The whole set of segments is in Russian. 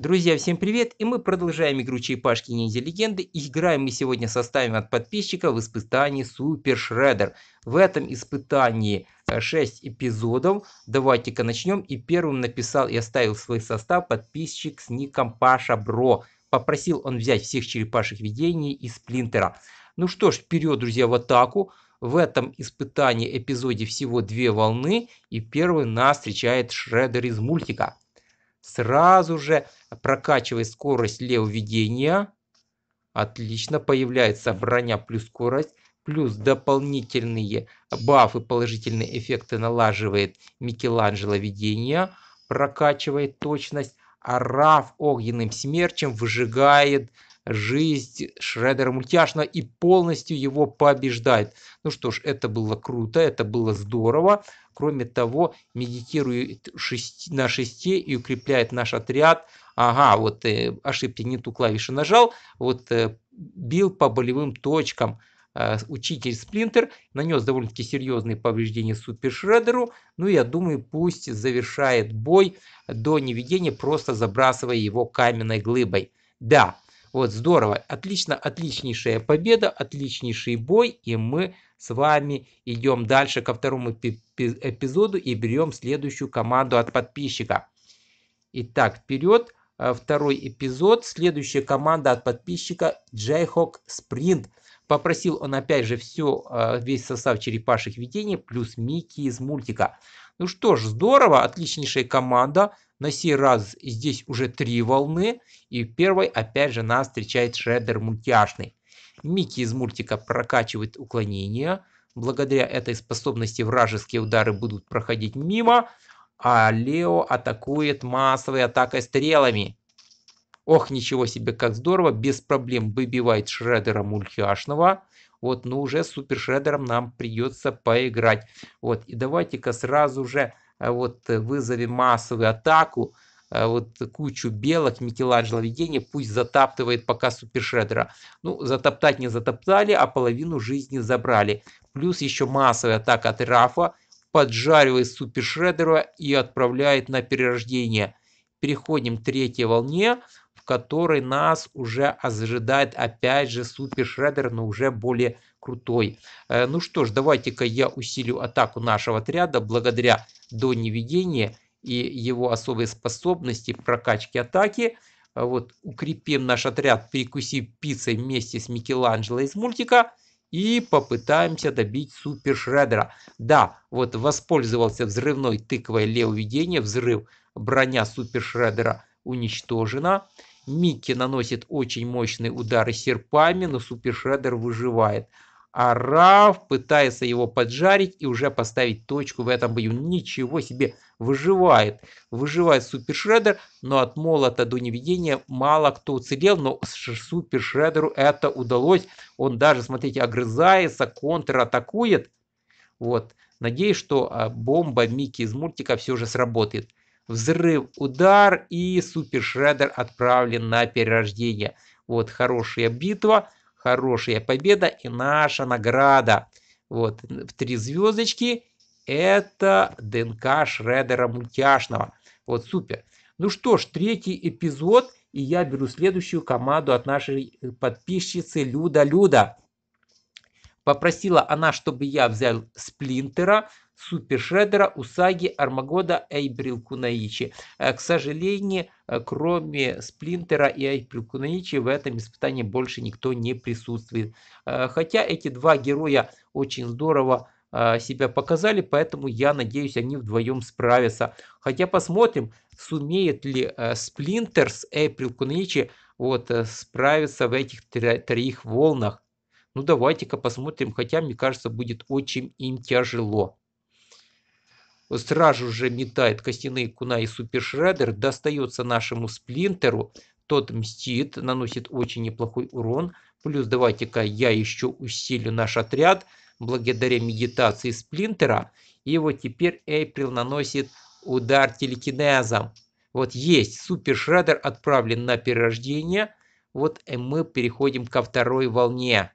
Друзья, всем привет! И мы продолжаем игру Черепашки Ниндзя Легенды. играем мы сегодня составим от подписчиков в испытании Супер Шреддер. В этом испытании 6 э, эпизодов. Давайте-ка начнем. И первым написал и оставил свой состав подписчик с ником Паша Бро. Попросил он взять всех черепашек видений и Сплинтера. Ну что ж, вперед, друзья, в атаку. В этом испытании эпизоде всего две волны. И первый нас встречает Шреддер из мультика. Сразу же прокачивай скорость левоведения. Отлично, появляется броня плюс скорость, плюс дополнительные бафы, положительные эффекты налаживает Микеланджело видение, прокачивает точность, а Раф огненным смерчем выжигает жизнь Шредера мультяшно и полностью его побеждает. Ну что ж, это было круто, это было здорово. Кроме того, медитирует на шесте и укрепляет наш отряд – ага, вот э, ошибки, не ту клавишу нажал, вот э, бил по болевым точкам а, учитель Сплинтер, нанес довольно-таки серьезные повреждения Супершредеру ну я думаю, пусть завершает бой до неведения, просто забрасывая его каменной глыбой. Да, вот здорово, отлично, отличнейшая победа, отличнейший бой, и мы с вами идем дальше ко второму эпизоду и берем следующую команду от подписчика. Итак, вперед! Э, второй эпизод. Следующая команда от подписчика Джейхок Спринт. Попросил он опять же все, э, весь состав черепашек видений, плюс Микки из мультика. Ну что ж, здорово, отличнейшая команда. На сей раз здесь уже три волны. И первой опять же нас встречает шредер мультяшный. Микки из мультика прокачивает уклонение. Благодаря этой способности вражеские удары будут проходить мимо. А Лео атакует массовой атакой стрелами. Ох, ничего себе, как здорово. Без проблем выбивает Шредера Мульхиашного. Вот, но уже с Супер Шредером нам придется поиграть. Вот, и давайте-ка сразу же э, вот вызовем массовую атаку э, вот кучу белок, Микеланджело видение, пусть затаптывает пока супер супершредера. Ну, затоптать не затоптали, а половину жизни забрали. Плюс еще массовая атака от Рафа, поджаривает в и отправляет на перерождение. Переходим к третьей волне, в которой нас уже ожидает опять же супер но уже более крутой. Э, ну что ж, давайте-ка я усилю атаку нашего отряда благодаря Донни Видения и его особой способности прокачки атаки. Э, вот укрепим наш отряд, перекусив пиццей вместе с Микеланджело из мультика – и попытаемся добить супер шредера. Да, вот воспользовался взрывной тыквой левоведения, взрыв, броня супер шредера уничтожена. Микки наносит очень мощные удары серпами, но супер шредер выживает. А Раф пытается его поджарить и уже поставить точку в этом бою. Ничего себе! выживает. Выживает Супер Шредер, но от молота до невидения мало кто уцелел, но Супер Шредеру это удалось. Он даже, смотрите, огрызается, контратакует. Вот. Надеюсь, что а, бомба Микки из мультика все же сработает. Взрыв, удар и Супер Шредер отправлен на перерождение. Вот хорошая битва, хорошая победа и наша награда. Вот, в три звездочки это ДНК Шредера мультяшного. Вот супер. Ну что ж, третий эпизод, и я беру следующую команду от нашей подписчицы Люда-Люда. Попросила она, чтобы я взял Сплинтера, Супер Шредера, Усаги, Армагода, Эйбрил Кунаичи. Э, к сожалению, э, кроме Сплинтера и Эйбрил Кунаичи в этом испытании больше никто не присутствует. Э, хотя эти два героя очень здорово а, себя показали, поэтому я надеюсь, они вдвоем справятся. Хотя посмотрим, сумеет ли Сплинтер с Эприл Куничи вот, э, справиться в этих троих волнах. Ну давайте-ка посмотрим, хотя мне кажется будет очень им тяжело. Сразу же метает костяные куна и супер достается нашему сплинтеру, тот мстит, наносит очень неплохой урон. Плюс давайте-ка я еще усилю наш отряд, благодаря медитации сплинтера. И вот теперь Эйприл наносит удар телекинезом. Вот есть, супер шредер отправлен на перерождение. Вот и э, мы переходим ко второй волне.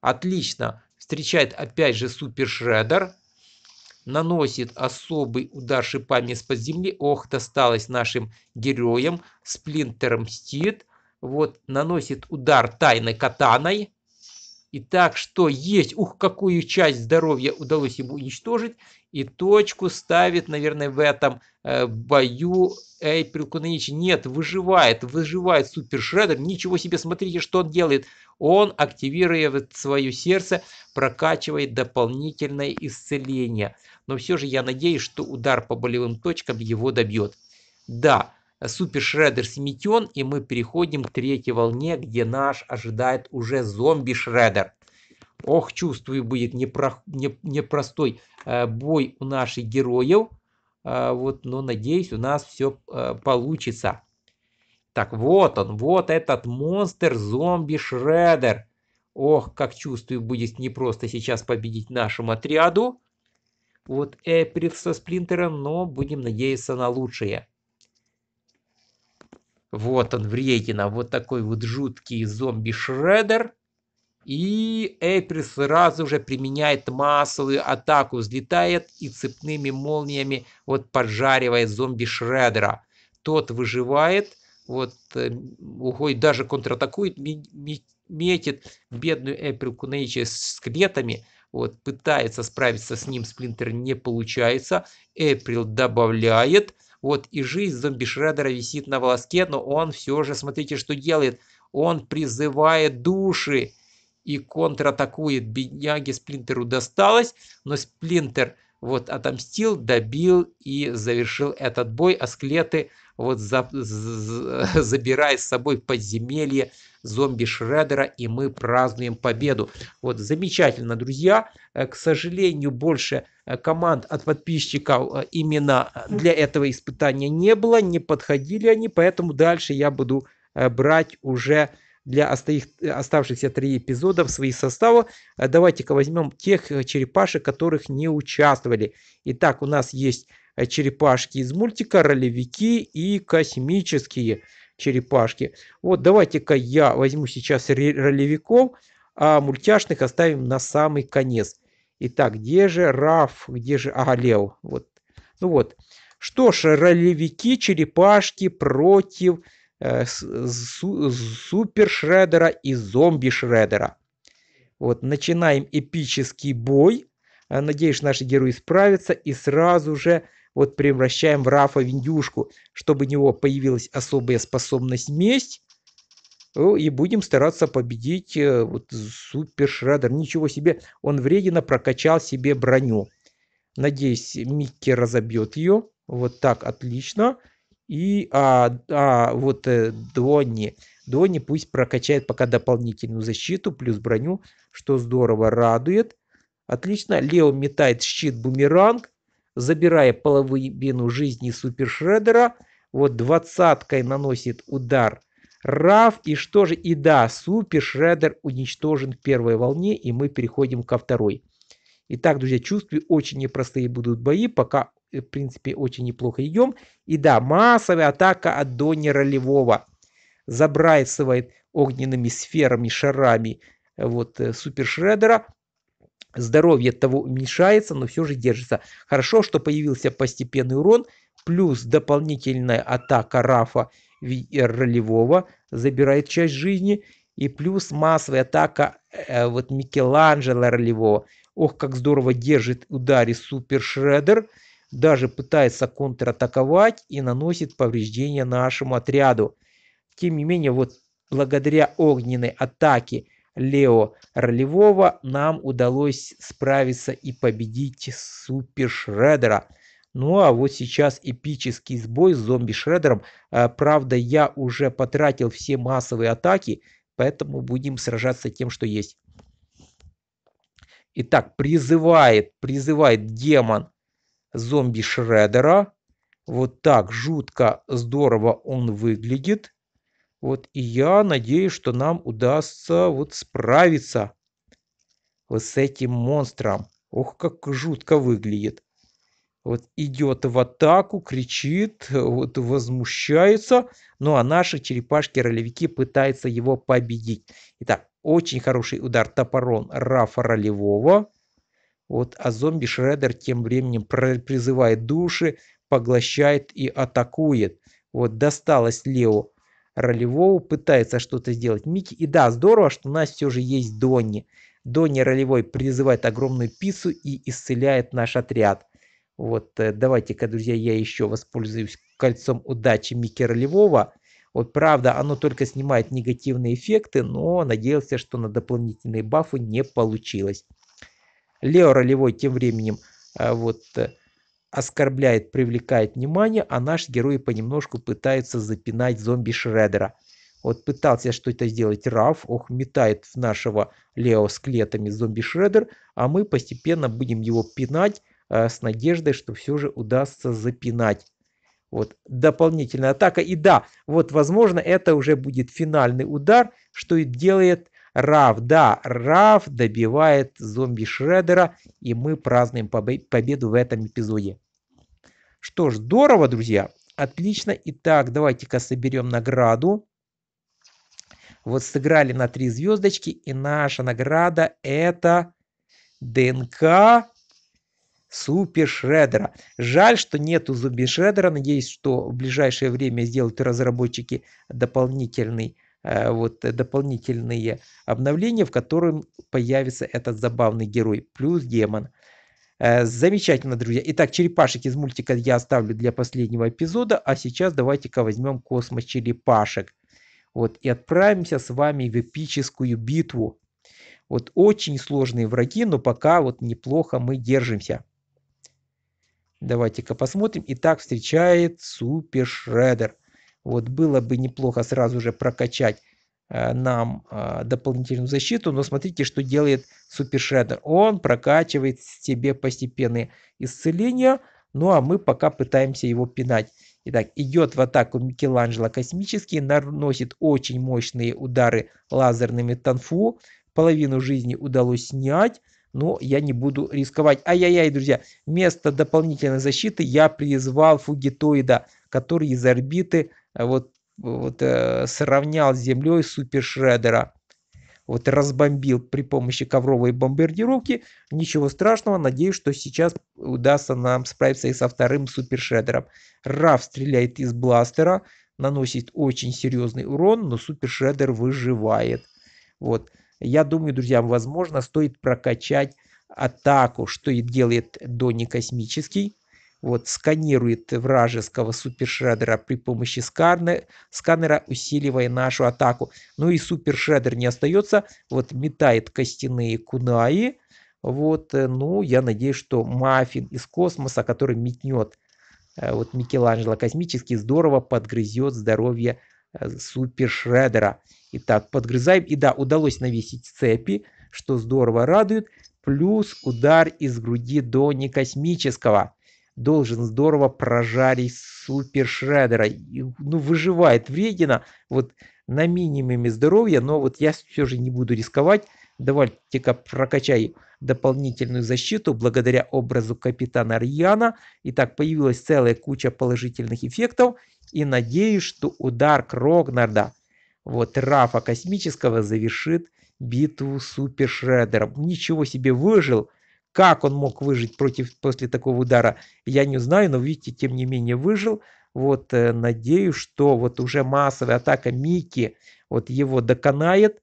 Отлично. Встречает опять же супер шредер. Наносит особый удар шипами из-под земли. Ох, досталось нашим героям. Сплинтер мстит. Вот, наносит удар тайной катаной. Итак, что есть? Ух, какую часть здоровья удалось ему уничтожить. И точку ставит, наверное, в этом э, бою Эйприл Кунаничи. Нет, выживает, выживает Супер Шреддер. Ничего себе, смотрите, что он делает. Он, активирует свое сердце, прокачивает дополнительное исцеление. Но все же я надеюсь, что удар по болевым точкам его добьет. Да, Супер Шреддер сметен, и мы переходим к третьей волне, где наш ожидает уже зомби Шреддер. Ох, чувствую, будет непро... не... непростой э, бой у наших героев. Э, вот, но надеюсь, у нас все э, получится. Так, вот он, вот этот монстр-зомби Шреддер. Ох, как чувствую, будет непросто сейчас победить нашему отряду. Вот Эприл со Сплинтером, но будем надеяться на лучшее. Вот он, вредина, вот такой вот жуткий зомби-шредер. И Эйприл сразу же применяет массовую атаку, взлетает и цепными молниями вот поджаривает зомби-шредера. Тот выживает, вот э, уходит, даже контратакует, метит бедную Эйприл с скелетами. Вот, пытается справиться с ним, Сплинтер не получается. Эйприл добавляет – вот, и жизнь зомби Шредера висит на волоске, но он все же, смотрите, что делает. Он призывает души и контратакует. Бедняге Сплинтеру досталось, но Сплинтер вот отомстил, добил и завершил этот бой, а склеты вот за, за, забирая с собой в подземелье зомби Шредера, и мы празднуем победу. Вот замечательно, друзья. Э, к сожалению, больше э, команд от подписчиков э, именно для этого испытания не было, не подходили они, поэтому дальше я буду брать уже для остаих, э, оставшихся три эпизода в свои составы. Э, давайте-ка возьмем тех э, черепашек, которых не участвовали. Итак, у нас есть черепашки из мультика, ролевики и космические черепашки. Вот давайте-ка я возьму сейчас ролевиков, а мультяшных оставим на самый конец. Итак, где же Раф, где же Агалео? Вот. Ну вот. Что ж, ролевики, черепашки против Э, Супер Шредера и Зомби Шредера. Вот, начинаем эпический бой. Э, надеюсь, наши герои справятся и сразу же вот превращаем в Рафа Виндюшку, чтобы у него появилась особая способность месть. И будем стараться победить э, вот, Супер Шредер. Ничего себе, он вредно прокачал себе броню. Надеюсь, Микки разобьет ее. Вот так, отлично. Отлично. И а, а, вот э, Донни. Донни пусть прокачает пока дополнительную защиту плюс броню, что здорово радует. Отлично. Лео метает щит-бумеранг, забирая половину жизни Супершредера. Вот двадцаткой наносит удар Раф. И что же? И да, Супершредер уничтожен в первой волне, и мы переходим ко второй. Итак, друзья, чувствую, очень непростые будут бои, пока Э, в принципе, очень неплохо идем. И да, массовая атака от Донни Ролевого. Забрасывает огненными сферами, шарами э, вот э, Супер Шредера. Здоровье того уменьшается, но все же держится. Хорошо, что появился постепенный урон, плюс дополнительная атака Рафа ролевого забирает часть жизни, и плюс массовая атака э, вот Микеланджело ролевого. Ох, как здорово держит удары Супер Шредер даже пытается контратаковать и наносит повреждения нашему отряду. Тем не менее, вот благодаря огненной атаке Лео Ролевого нам удалось справиться и победить Супер Шредера. Ну а вот сейчас эпический сбой с зомби Шредером. Э, правда, я уже потратил все массовые атаки, поэтому будем сражаться тем, что есть. Итак, призывает, призывает демон зомби Шредера. Вот так жутко здорово он выглядит. Вот и я надеюсь, что нам удастся вот справиться вот с этим монстром. Ох, как жутко выглядит. Вот идет в атаку, кричит, вот возмущается. Ну а наши черепашки-ролевики пытаются его победить. Итак, очень хороший удар топором Рафа Ролевого. Вот, а зомби Шредер тем временем призывает души, поглощает и атакует. Вот досталось Лео ролевого, пытается что-то сделать Микки. И да, здорово, что у нас все же есть Донни. Донни ролевой призывает огромную пиццу и исцеляет наш отряд. Вот э, давайте-ка, друзья, я еще воспользуюсь кольцом удачи Микки ролевого. Вот правда, оно только снимает негативные эффекты, но надеялся, что на дополнительные бафы не получилось. Лео Ролевой тем временем э, вот э, оскорбляет, привлекает внимание, а наш герой понемножку пытается запинать зомби Шредера. Вот пытался что-то сделать Раф, ох, метает в нашего Лео скелетами зомби Шредер, а мы постепенно будем его пинать э, с надеждой, что все же удастся запинать. Вот дополнительная атака. И да, вот возможно это уже будет финальный удар, что и делает Рав, да, Рав добивает зомби Шредера, и мы празднуем победу в этом эпизоде. Что ж, здорово, друзья. Отлично. Итак, давайте-ка соберем награду. Вот сыграли на три звездочки, и наша награда это ДНК Супер Шредера. Жаль, что нету зомби Шредера. Надеюсь, что в ближайшее время сделают разработчики дополнительный Э, вот э, дополнительные обновления, в котором появится этот забавный герой, плюс демон. Э, замечательно, друзья. Итак, черепашек из мультика я оставлю для последнего эпизода, а сейчас давайте-ка возьмем космос черепашек. Вот, и отправимся с вами в эпическую битву. Вот очень сложные враги, но пока вот неплохо мы держимся. Давайте-ка посмотрим. Итак, встречает Супер Шредер. Вот, было бы неплохо сразу же прокачать э, нам э, дополнительную защиту, но смотрите, что делает Супершредер. Он прокачивает себе постепенные исцеления, ну а мы пока пытаемся его пинать. Итак, идет в атаку Микеланджело Космический, наносит очень мощные удары лазерными Танфу. Половину жизни удалось снять, но я не буду рисковать. Ай-яй-яй, друзья, вместо дополнительной защиты я призвал фугитоида, который из орбиты Э, вот, вот э, сравнял с землей Супер Вот разбомбил при помощи ковровой бомбардировки. Ничего страшного, надеюсь, что сейчас удастся нам справиться и со вторым Супер Шредером. Раф стреляет из бластера, наносит очень серьезный урон, но Супер выживает. Вот. Я думаю, друзьям, возможно, стоит прокачать атаку, что и делает Донни Космический вот, сканирует вражеского супершредера при помощи сканера, сканера, усиливая нашу атаку. Ну и супершредер не остается, вот метает костяные кунаи. Вот, э, ну, я надеюсь, что маффин из космоса, который метнет э, вот Микеланджело космический, здорово подгрызет здоровье э, супершредера. Итак, подгрызаем. И да, удалось навесить цепи, что здорово радует. Плюс удар из груди Дони Космического должен здорово прожарить супер шредера. ну, выживает вредина вот на минимуме здоровья, но вот я все же не буду рисковать. Давайте-ка прокачаю дополнительную защиту благодаря образу капитана Рьяна. Итак, появилась целая куча положительных эффектов. И надеюсь, что удар Крогнарда, вот Рафа Космического, завершит битву с Супер Шредером. Ничего себе выжил. Как он мог выжить против, после такого удара, я не знаю, но, видите, тем не менее выжил. Вот, э, надеюсь, что вот уже массовая атака Микки, вот его доконает,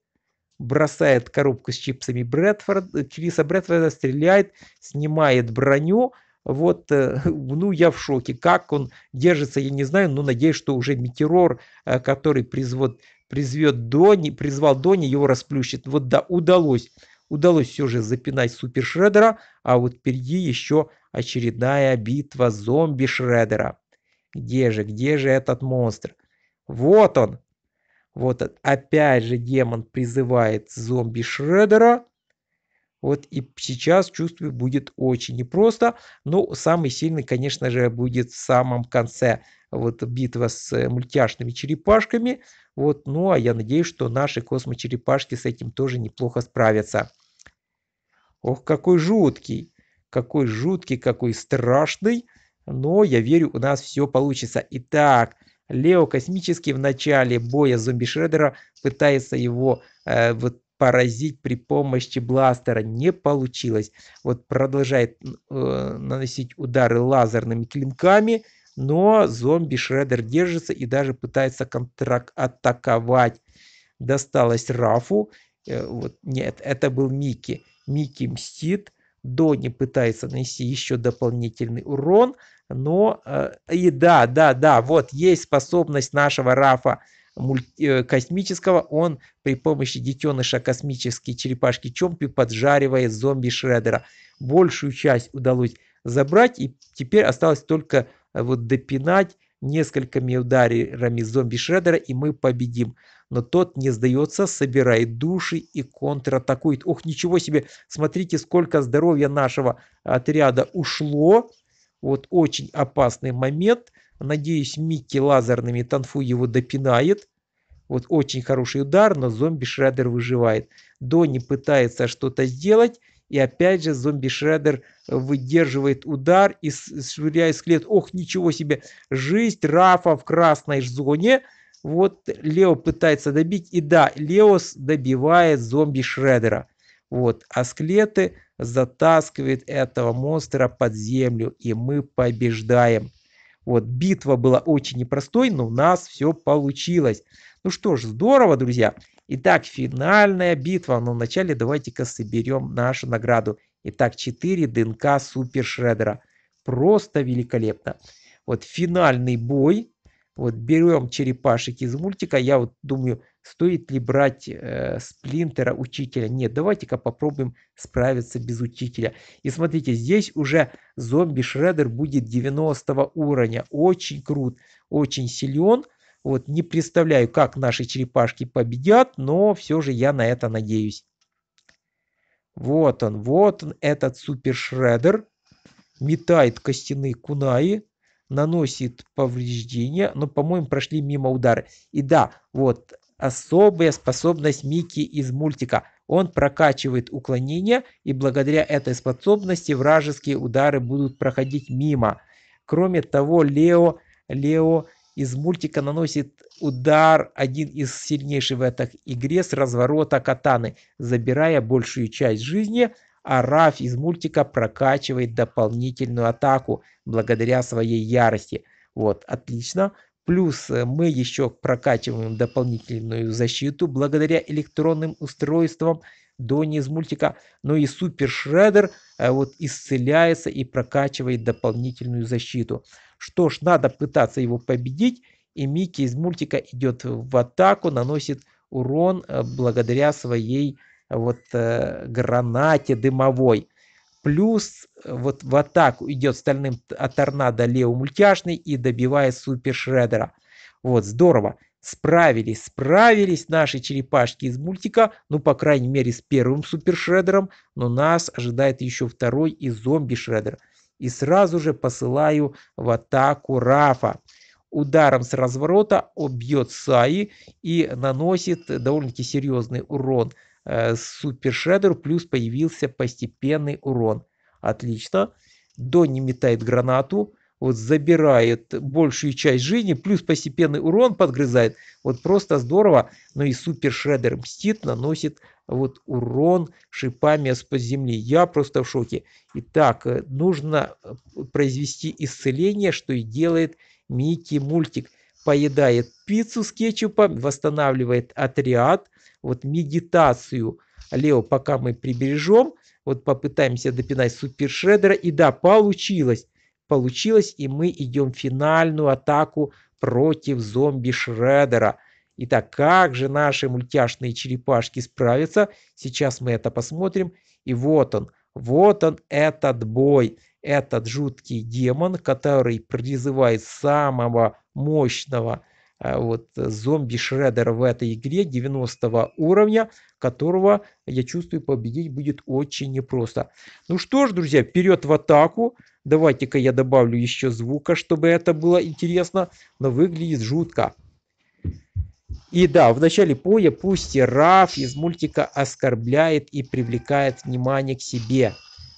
бросает коробку с чипсами Брэдфорд, э, Криса Брэдфорда, стреляет, снимает броню. Вот, э, ну, я в шоке. Как он держится, я не знаю, но надеюсь, что уже Метеор, э, который призвод, призвет Дони, призвал Дони, его расплющит. Вот да, удалось удалось все же запинать Супер Шредера, а вот впереди еще очередная битва зомби Шредера. Где же, где же этот монстр? Вот он! Вот опять же демон призывает зомби Шредера. Вот и сейчас чувствую будет очень непросто. Но ну, самый сильный, конечно же, будет в самом конце вот битва с э, мультяшными черепашками. Вот, ну а я надеюсь, что наши космочерепашки с этим тоже неплохо справятся. Ох, какой жуткий, какой жуткий, какой страшный. Но я верю, у нас все получится. Итак, Лео космический в начале боя зомби Шредера пытается его э, вот поразить при помощи бластера не получилось. Вот продолжает э, наносить удары лазерными клинками, но зомби Шредер держится и даже пытается атаковать. Досталось Рафу. Э, вот, нет, это был Микки. Микки мстит. Донни пытается нанести еще дополнительный урон. Но, э, и да, да, да, вот есть способность нашего Рафа Э, космического, он при помощи детеныша космической черепашки Чомпи поджаривает зомби Шредера. Большую часть удалось забрать, и теперь осталось только э, вот допинать несколькими ударами зомби Шредера, и мы победим. Но тот не сдается, собирает души и контратакует. Ох, ничего себе, смотрите, сколько здоровья нашего отряда ушло. Вот очень опасный момент – Надеюсь, Микки лазерными Танфу его допинает. Вот очень хороший удар, но зомби Шредер выживает. Донни пытается что-то сделать. И опять же зомби Шредер выдерживает удар и швыряет скелет. Ох, ничего себе! Жизнь Рафа в красной зоне. Вот Лео пытается добить. И да, Леос добивает зомби Шредера. Вот, а скелеты затаскивает этого монстра под землю. И мы побеждаем. Вот, битва была очень непростой, но у нас все получилось. Ну что ж, здорово, друзья. Итак, финальная битва. Но вначале давайте-ка соберем нашу награду. Итак, 4 ДНК Супер Шреддера. Просто великолепно. Вот финальный бой. Вот берем черепашек из мультика. Я вот думаю, Стоит ли брать э, сплинтера учителя? Нет, давайте-ка попробуем справиться без учителя. И смотрите, здесь уже зомби Шредер будет 90 уровня. Очень крут, очень силен. Вот не представляю, как наши черепашки победят, но все же я на это надеюсь. Вот он, вот он, этот супер Шредер Метает костяные кунаи наносит повреждения, но, по-моему, прошли мимо удары. И да, вот особая способность Микки из мультика. Он прокачивает уклонение, и благодаря этой способности вражеские удары будут проходить мимо. Кроме того, Лео, Лео из мультика наносит удар, один из сильнейших в этой игре, с разворота катаны, забирая большую часть жизни, а Раф из мультика прокачивает дополнительную атаку благодаря своей ярости. Вот, отлично. Плюс э, мы еще прокачиваем дополнительную защиту благодаря электронным устройствам Донни из мультика. Но ну и Супер Шреддер э, вот исцеляется и прокачивает дополнительную защиту. Что ж, надо пытаться его победить. И Микки из мультика идет в атаку, наносит урон э, благодаря своей вот гранате дымовой. Плюс э, вот в атаку идет стальным от торнадо лево мультяшный и добивает супер шредера. Вот, здорово. Справились, справились наши черепашки из мультика, ну, по крайней мере, с первым супер шредером, но нас ожидает еще второй и зомби шредер. И сразу же посылаю в атаку Рафа. Ударом с разворота он Саи и наносит довольно-таки серьезный урон э, супершредер, плюс появился постепенный урон. Отлично. Донни метает гранату, вот забирает большую часть жизни, плюс постепенный урон подгрызает. Вот просто здорово. Но ну и супершредер мстит, наносит вот урон шипами с-под земли. Я просто в шоке. Итак, э, нужно э, произвести исцеление, что и делает Микки Мультик. Поедает пиццу с кетчупом, восстанавливает отряд, вот медитацию, Лео, пока мы прибережем, вот попытаемся допинать супершредера. И да, получилось. Получилось, и мы идем в финальную атаку против зомби Шредера. Итак, как же наши мультяшные черепашки справятся? Сейчас мы это посмотрим. И вот он, вот он этот бой. Этот жуткий демон, который призывает самого мощного Э, вот э, зомби Шредер в этой игре 90 уровня, которого, я чувствую, победить будет очень непросто. Ну что ж, друзья, вперед в атаку. Давайте-ка я добавлю еще звука, чтобы это было интересно, но выглядит жутко. И да, в начале боя пусть и Раф из мультика оскорбляет и привлекает внимание к себе.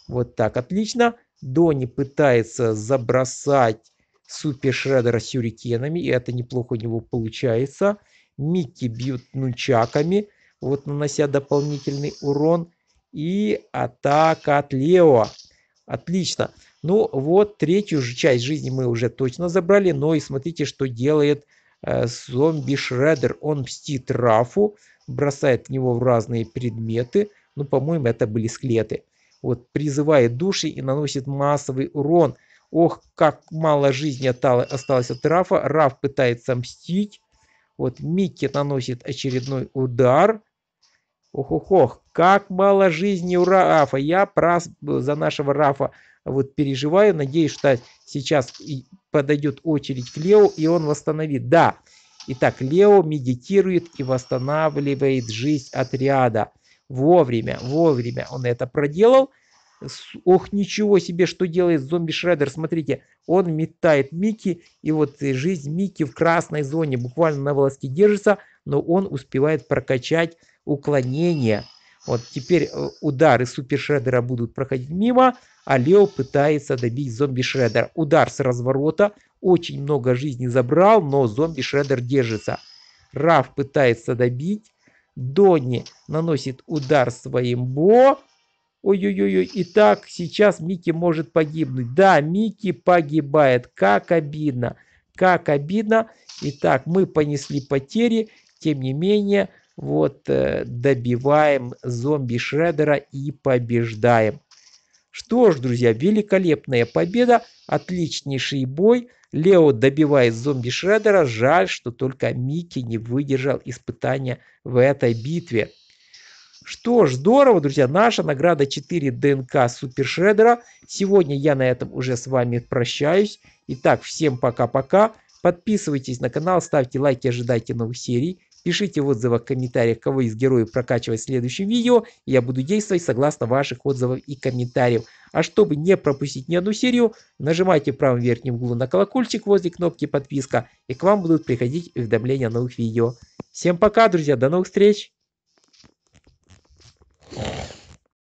Вот так, отлично. Донни пытается забросать Супер Шреддера сюрикенами, и это неплохо у него получается. Микки бьют нунчаками, вот нанося дополнительный урон. И атака от Лео. Отлично. Ну вот, третью же часть жизни мы уже точно забрали, но и смотрите, что делает э, зомби Шреддер. Он мстит Рафу, бросает в него разные предметы. Ну, по-моему, это были скелеты. Вот, призывает души и наносит массовый урон – Ох, как мало жизни осталось от Рафа. Раф пытается мстить. Вот Микки наносит очередной удар. Ох-ох-ох, как мало жизни у Рафа. Я прас за нашего Рафа вот переживаю. Надеюсь, что сейчас подойдет очередь к Лео, и он восстановит. Да. Итак, Лео медитирует и восстанавливает жизнь отряда. Вовремя, вовремя он это проделал. Ох, ничего себе, что делает зомби Шреддер. Смотрите, он метает Микки, и вот э, жизнь Микки в красной зоне буквально на волоске держится, но он успевает прокачать уклонение. Вот теперь э, удары Супер Шреддера будут проходить мимо, а Лео пытается добить зомби Шреддера. Удар с разворота, очень много жизни забрал, но зомби Шреддер держится. Раф пытается добить, Донни наносит удар своим Бо, Ой-ой-ой, ой и так сейчас Микки может погибнуть. Да, Микки погибает. Как обидно. Как обидно. Итак, мы понесли потери. Тем не менее, вот э, добиваем зомби Шредера и побеждаем. Что ж, друзья, великолепная победа, отличнейший бой. Лео добивает зомби Шредера. Жаль, что только Микки не выдержал испытания в этой битве. Что ж, здорово, друзья, наша награда 4 ДНК Супершредера. Сегодня я на этом уже с вами прощаюсь. Итак, всем пока-пока. Подписывайтесь на канал, ставьте лайки, ожидайте новых серий. Пишите в отзывах, комментариях, кого из героев прокачивать в следующем видео. Я буду действовать согласно ваших отзывов и комментариев. А чтобы не пропустить ни одну серию, нажимайте в правом верхнем углу на колокольчик возле кнопки подписка, и к вам будут приходить уведомления о новых видео. Всем пока, друзья, до новых встреч!